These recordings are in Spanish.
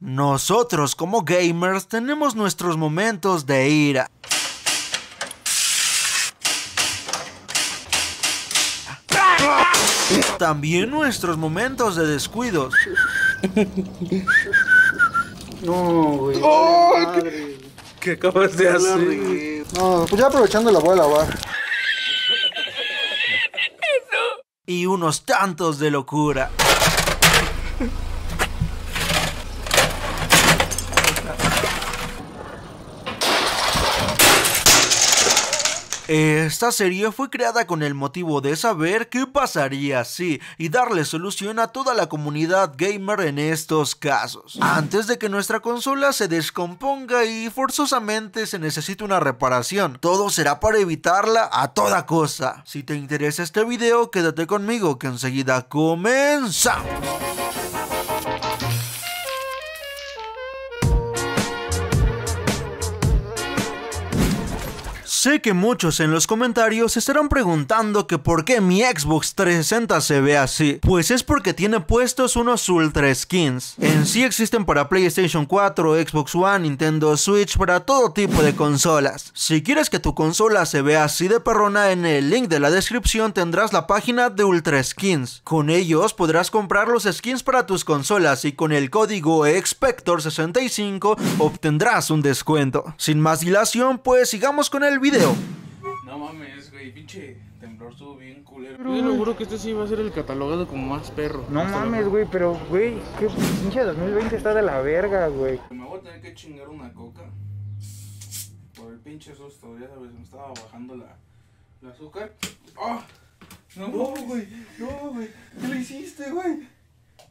Nosotros como gamers tenemos nuestros momentos de ira. También nuestros momentos de descuidos. No, ¿Qué, de No, pues ya aprovechando la bola Y unos tantos de locura. Esta serie fue creada con el motivo de saber qué pasaría si y darle solución a toda la comunidad gamer en estos casos. Antes de que nuestra consola se descomponga y forzosamente se necesite una reparación, todo será para evitarla a toda cosa. Si te interesa este video, quédate conmigo que enseguida comienza. Sé que muchos en los comentarios se estarán preguntando que por qué mi Xbox 360 se ve así. Pues es porque tiene puestos unos Ultra Skins. En sí existen para PlayStation 4, Xbox One, Nintendo Switch, para todo tipo de consolas. Si quieres que tu consola se vea así de perrona, en el link de la descripción tendrás la página de Ultra Skins. Con ellos podrás comprar los skins para tus consolas y con el código EXPECTOR65 obtendrás un descuento. Sin más dilación, pues sigamos con el video no mames, güey, pinche temblor estuvo bien culero. Pero yo juro que este sí va a ser el catalogado como más perro. No mames, güey, pero güey, qué pinche 2020 está de la verga, güey. Me voy a tener que chingar una coca. Por el pinche susto, ya sabes, me estaba bajando la, azúcar. ¡Ah! No, güey, no, güey. ¿Qué le hiciste, güey?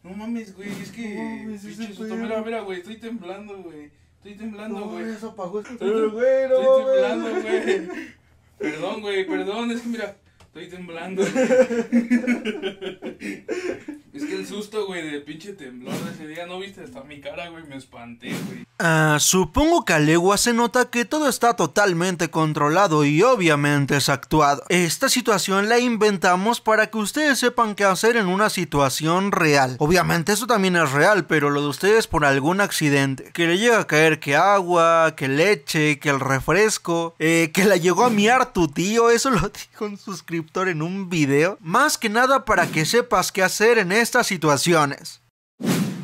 No mames, güey, es que. No mames, pinche susto. Mira, mira, güey, estoy temblando, güey. Estoy temblando, güey. No, eso apagó. güey, Estoy temblando, güey. Perdón, güey, perdón. Es que mira, estoy temblando. es que el susto, güey, de pinche temblor de ese día. No viste hasta mi cara, güey. Me espanté, güey. Ah, supongo que a legua se nota que todo está totalmente controlado y obviamente es actuado. Esta situación la inventamos para que ustedes sepan qué hacer en una situación real. Obviamente eso también es real, pero lo de ustedes por algún accidente. Que le llega a caer que agua, que leche, que el refresco, eh, que la llegó a miar tu tío, eso lo dijo un suscriptor en un video. Más que nada para que sepas qué hacer en estas situaciones.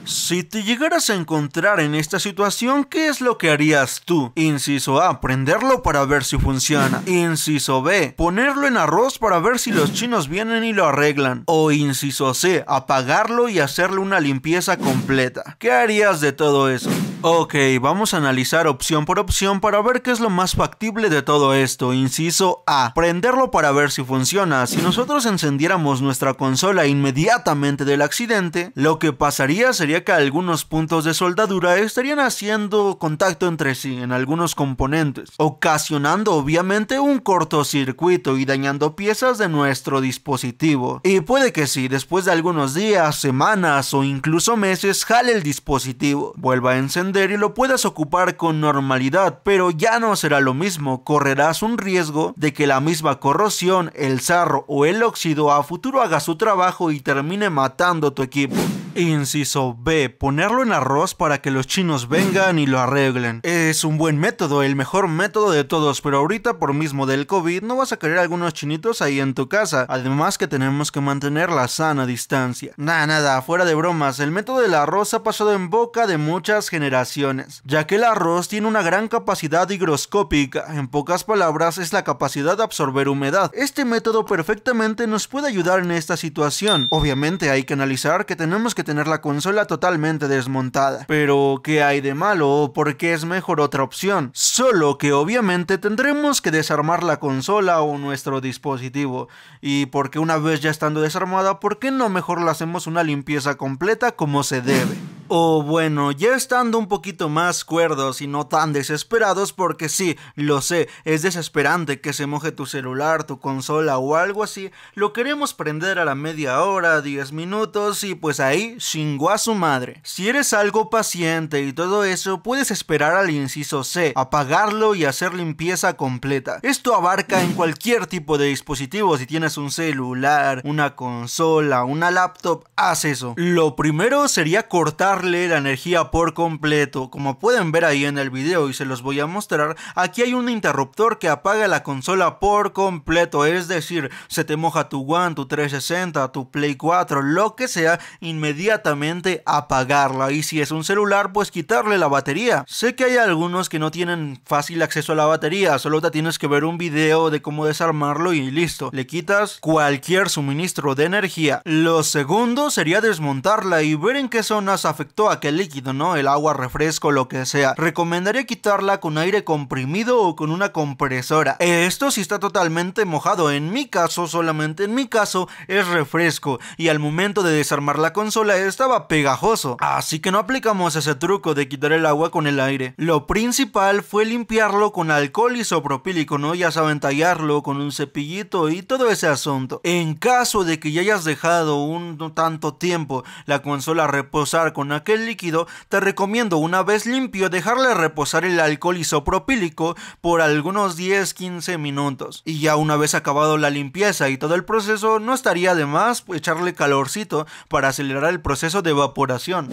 Si te llegaras a encontrar en esta situación, ¿qué es lo que harías tú? Inciso A, prenderlo para ver si funciona. Inciso B, ponerlo en arroz para ver si los chinos vienen y lo arreglan. O inciso C, apagarlo y hacerle una limpieza completa. ¿Qué harías de todo eso? Ok, vamos a analizar opción por opción para ver qué es lo más factible de todo esto. Inciso A, prenderlo para ver si funciona. Si nosotros encendiéramos nuestra consola inmediatamente del accidente, lo que pasaría sería que algunos puntos de soldadura estarían haciendo contacto entre sí en algunos componentes, ocasionando obviamente un cortocircuito y dañando piezas de nuestro dispositivo. Y puede que si sí, después de algunos días, semanas o incluso meses jale el dispositivo, vuelva a encender y lo puedas ocupar con normalidad, pero ya no será lo mismo, correrás un riesgo de que la misma corrosión, el sarro o el óxido a futuro haga su trabajo y termine matando tu equipo. Inciso B. Ponerlo en arroz para que los chinos vengan y lo arreglen. Es un buen método, el mejor método de todos, pero ahorita por mismo del COVID no vas a querer algunos chinitos ahí en tu casa. Además que tenemos que mantener la sana distancia. Nada, nada, fuera de bromas, el método del arroz ha pasado en boca de muchas generaciones, ya que el arroz tiene una gran capacidad higroscópica, en pocas palabras es la capacidad de absorber humedad. Este método perfectamente nos puede ayudar en esta situación. Obviamente hay que analizar que tenemos que tener la consola totalmente desmontada. Pero, ¿qué hay de malo o por qué es mejor otra opción? Solo que obviamente tendremos que desarmar la consola o nuestro dispositivo. Y porque una vez ya estando desarmada, ¿por qué no mejor le hacemos una limpieza completa como se debe? O bueno, ya estando un poquito más cuerdos y no tan desesperados, porque sí, lo sé, es desesperante que se moje tu celular, tu consola o algo así, lo queremos prender a la media hora, 10 minutos y pues ahí chingó a su madre. Si eres algo paciente y todo eso, puedes esperar al inciso C, apagarlo y hacer limpieza completa. Esto abarca en cualquier tipo de dispositivo, si tienes un celular, una consola, una laptop, haz eso. Lo primero sería cortar la energía por completo. Como pueden ver ahí en el video y se los voy a mostrar, aquí hay un interruptor que apaga la consola por completo. Es decir, se te moja tu One, tu 360, tu Play 4, lo que sea, inmediatamente apagarla. Y si es un celular, pues quitarle la batería. Sé que hay algunos que no tienen fácil acceso a la batería, solo te tienes que ver un video de cómo desarmarlo y listo. Le quitas cualquier suministro de energía. Lo segundo sería desmontarla y ver en qué zonas afectadas aquel líquido, ¿no? El agua, refresco, lo que sea. Recomendaría quitarla con aire comprimido o con una compresora. Esto si está totalmente mojado. En mi caso, solamente en mi caso, es refresco. Y al momento de desarmar la consola estaba pegajoso. Así que no aplicamos ese truco de quitar el agua con el aire. Lo principal fue limpiarlo con alcohol isopropílico, ¿no? Ya saben, tallarlo con un cepillito y todo ese asunto. En caso de que ya hayas dejado un tanto tiempo la consola reposar con aquel líquido, te recomiendo una vez limpio dejarle reposar el alcohol isopropílico por algunos 10-15 minutos. Y ya una vez acabado la limpieza y todo el proceso, no estaría de más echarle calorcito para acelerar el proceso de evaporación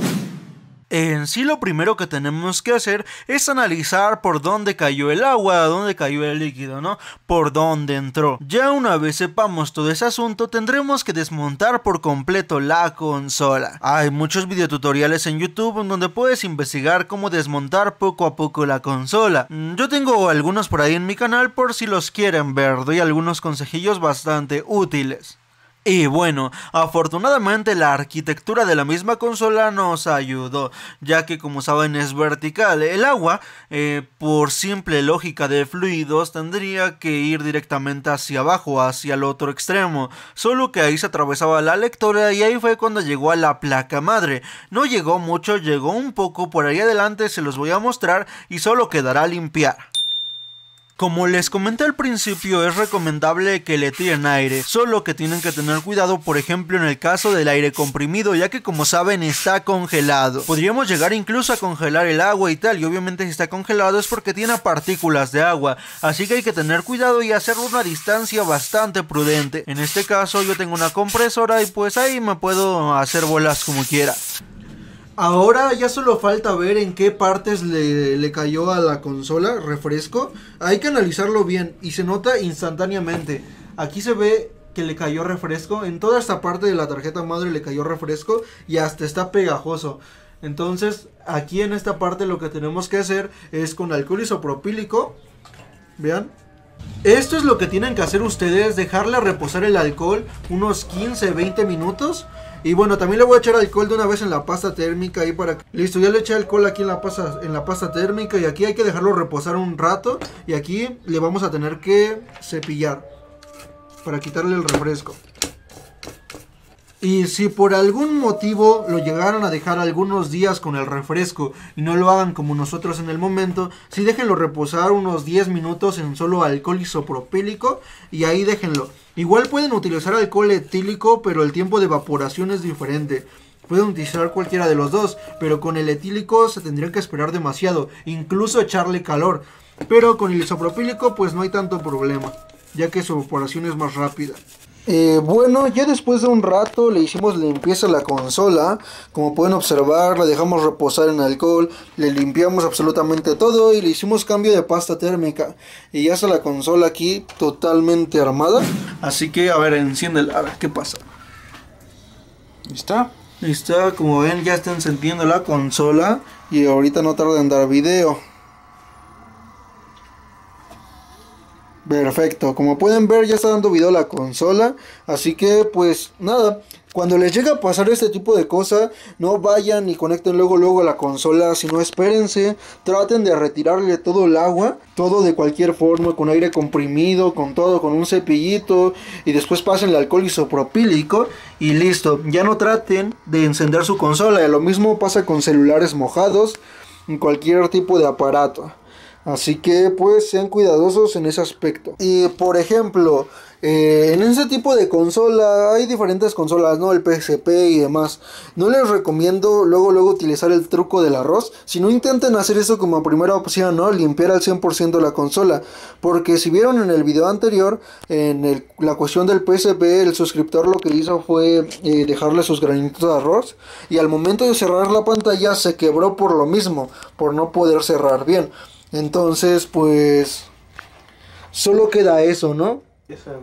en sí lo primero que tenemos que hacer es analizar por dónde cayó el agua, dónde cayó el líquido, ¿no? Por dónde entró. Ya una vez sepamos todo ese asunto, tendremos que desmontar por completo la consola. Hay muchos videotutoriales en YouTube en donde puedes investigar cómo desmontar poco a poco la consola. Yo tengo algunos por ahí en mi canal por si los quieren ver, doy algunos consejillos bastante útiles. Y bueno, afortunadamente la arquitectura de la misma consola nos ayudó, ya que como saben es vertical. El agua, eh, por simple lógica de fluidos, tendría que ir directamente hacia abajo, hacia el otro extremo. Solo que ahí se atravesaba la lectora y ahí fue cuando llegó a la placa madre. No llegó mucho, llegó un poco, por ahí adelante se los voy a mostrar y solo quedará limpiar. Como les comenté al principio, es recomendable que le tiren aire, solo que tienen que tener cuidado, por ejemplo, en el caso del aire comprimido, ya que como saben está congelado. Podríamos llegar incluso a congelar el agua y tal, y obviamente si está congelado es porque tiene partículas de agua, así que hay que tener cuidado y hacerlo a una distancia bastante prudente. En este caso yo tengo una compresora y pues ahí me puedo hacer bolas como quiera. Ahora ya solo falta ver en qué partes le, cayó a la consola refresco. Hay que analizarlo bien y se nota instantáneamente. Aquí se ve que le cayó refresco. En toda esta parte de la tarjeta madre le cayó refresco y hasta está pegajoso. Entonces aquí en esta parte lo que tenemos que hacer es con alcohol isopropílico. Vean, esto es lo que tienen que hacer ustedes, dejarle reposar el alcohol unos 15-20 minutos y bueno, también le voy a echar alcohol de una vez en la pasta térmica ahí para... Listo, ya le eché alcohol aquí en la, pasta, en la pasta térmica y aquí hay que dejarlo reposar un rato. Y aquí le vamos a tener que cepillar para quitarle el refresco. Y si por algún motivo lo llegaron a dejar algunos días con el refresco y no lo hagan como nosotros en el momento, sí déjenlo reposar unos 10 minutos en solo alcohol isopropílico y ahí déjenlo. Igual pueden utilizar alcohol etílico, pero el tiempo de evaporación es diferente. Pueden utilizar cualquiera de los dos, pero con el etílico se tendría que esperar demasiado, incluso echarle calor. Pero con el isopropílico pues no hay tanto problema, ya que su evaporación es más rápida. Eh, bueno, ya después de un rato le hicimos limpieza a la consola. Como pueden observar, la dejamos reposar en alcohol, le limpiamos absolutamente todo y le hicimos cambio de pasta térmica. Y ya está la consola aquí totalmente armada. Así que, a ver, enciéndela, a ver qué pasa. ¿Está? Está, como ven, ya está encendiendo la consola y ahorita no tarda en dar video. Perfecto, como pueden ver ya está dando video la consola, así que pues nada, cuando les llega a pasar este tipo de cosas, no vayan y conecten luego luego a la consola, sino espérense, traten de retirarle todo el agua, todo de cualquier forma, con aire comprimido, con todo, con un cepillito, y después pasen el alcohol isopropílico y listo, ya no traten de encender su consola, lo mismo pasa con celulares mojados, en cualquier tipo de aparato. Así que pues sean cuidadosos en ese aspecto. Y por ejemplo, eh, en ese tipo de consola hay diferentes consolas, ¿no? El PSP y demás. No les recomiendo luego luego utilizar el truco del arroz, Si no intenten hacer eso como primera opción, ¿no? Limpiar al 100% la consola, porque si vieron en el video anterior, en la cuestión del PSP, el suscriptor lo que hizo fue eh, dejarle sus granitos de arroz y al momento de cerrar la pantalla se quebró por lo mismo, por no poder cerrar bien. Entonces, pues, solo queda eso, ¿no?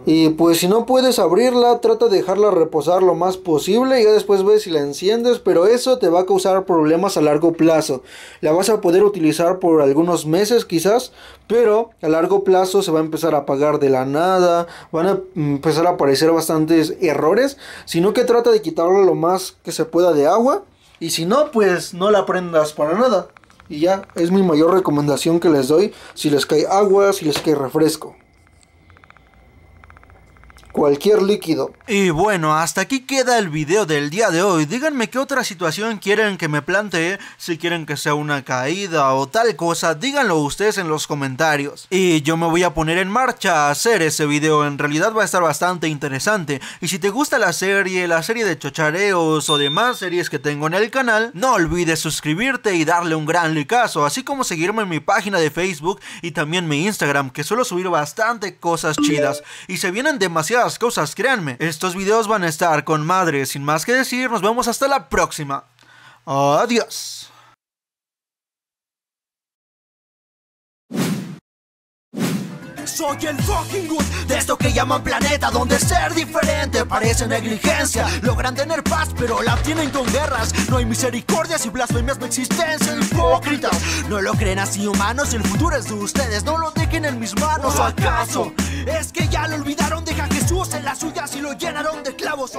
Y pues si no puedes abrirla, trata de dejarla reposar lo más posible y ya después ves si la enciendes, pero eso te va a causar problemas a largo plazo. La vas a poder utilizar por algunos meses quizás, pero a largo plazo se va a empezar a apagar de la nada, van a empezar a aparecer bastantes errores, sino que trata de quitarla lo más que se pueda de agua y si no, pues no la prendas para nada. Y ya, es mi mayor recomendación que les doy si les cae agua, si les cae refresco cualquier líquido. Y bueno, hasta aquí queda el video del día de hoy. Díganme qué otra situación quieren que me plantee, si quieren que sea una caída o tal cosa, díganlo ustedes en los comentarios. Y yo me voy a poner en marcha a hacer ese video, en realidad va a estar bastante interesante. Y si te gusta la serie, la serie de chochareos o demás series que tengo en el canal, no olvides suscribirte y darle un gran licazo, así como seguirme en mi página de Facebook y también mi Instagram, que suelo subir bastante cosas chidas. Y se vienen demasiadas cosas, créanme. Estos videos van a estar con madre. Sin más que decir, nos vemos hasta la próxima. Adiós. Soy el fucking good de esto que llaman planeta, donde ser diferente parece negligencia. Logran tener paz, pero la tienen con guerras. No hay misericordias y blasfemias no existencia, hipócritas. No lo creen así, humanos, Y el futuro es de ustedes. No lo dejen en mis manos, ¿acaso? Es que ya lo olvidaron, deja Jesús en las suyas y lo llenaron de clavos.